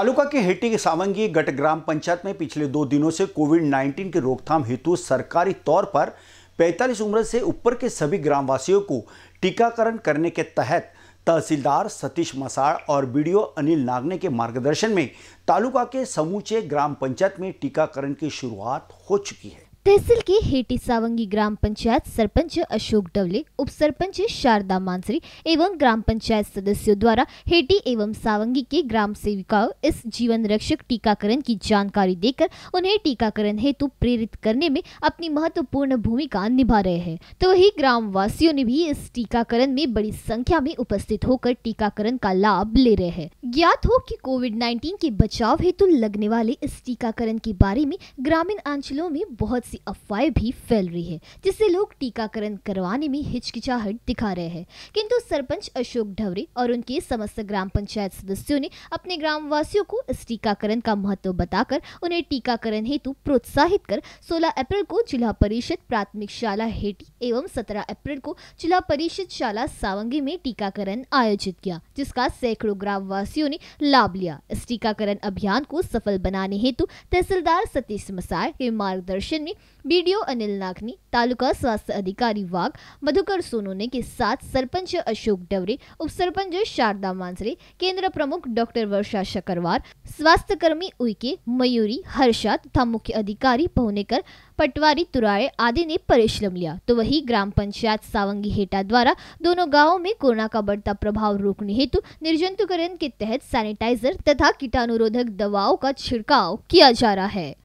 तालुका के हेटी के सावंगी गट ग्राम पंचायत में पिछले दो दिनों से कोविड 19 की रोकथाम हेतु सरकारी तौर पर 45 उम्र से ऊपर के सभी ग्रामवासियों को टीकाकरण करने के तहत तहसीलदार सतीश मसाड़ और बीडीओ अनिल नागने के मार्गदर्शन में तालुका के समूचे ग्राम पंचायत में टीकाकरण की शुरुआत हो चुकी है तहसील के हेटी सावंगी ग्राम पंचायत सरपंच अशोक डवले उप सरपंच शारदा मांसरी एवं ग्राम पंचायत सदस्यों द्वारा हेटी एवं सावंगी के ग्राम सेविकाओं इस जीवन रक्षक टीकाकरण की जानकारी देकर उन्हें टीकाकरण हेतु प्रेरित करने में अपनी महत्वपूर्ण भूमिका निभा रहे हैं तो वही ग्राम वासियों ने भी इस टीकाकरण में बड़ी संख्या में उपस्थित होकर टीकाकरण का लाभ ले रहे हैं ज्ञात हो की कोविड नाइन्टीन के बचाव हेतु लगने वाले इस टीकाकरण के बारे में ग्रामीण अंचलों में बहुत ऐसी अफवाह भी फैल रही है जिससे लोग टीकाकरण करवाने में हिचकिचाहट दिखा रहे हैं किंतु सरपंच अशोक ढवरे और उनके समस्त ग्राम पंचायत सदस्यों ने अपने ग्रामवासियों को इस टीकाकरण का महत्व बताकर उन्हें टीकाकरण हेतु प्रोत्साहित कर सोलह अप्रैल को जिला परिषद प्राथमिक शाला हेटी एवं सत्रह अप्रैल को जिला परिषद शाला सावंगी में टीकाकरण आयोजित किया जिसका सैकड़ों ग्रामवासियों ने लाभ लिया इस टीकाकरण अभियान को सफल बनाने हेतु तहसीलदार सतीश मसाय के मार्गदर्शन में बीडीओ अनिल नागनी तालुका स्वास्थ्य अधिकारी वाघ मधुकर सोनोने के साथ सरपंच अशोक डवरे उप सरपंच शारदा मांसरे केंद्र प्रमुख डॉक्टर वर्षा शकरवार स्वास्थ्य कर्मी उइके मयूरी हर्षा तथा मुख्य अधिकारी पहुनेकर पटवारी तुराए आदि ने परिश्रम लिया तो वही ग्राम पंचायत सावंगी हेटा द्वारा दोनों गाँव में कोरोना का बढ़ता प्रभाव रोकने हेतु निर्जंतुकरण के तहत सैनिटाइजर तथा कीटाणुरोधक दवाओं का छिड़काव किया जा रहा है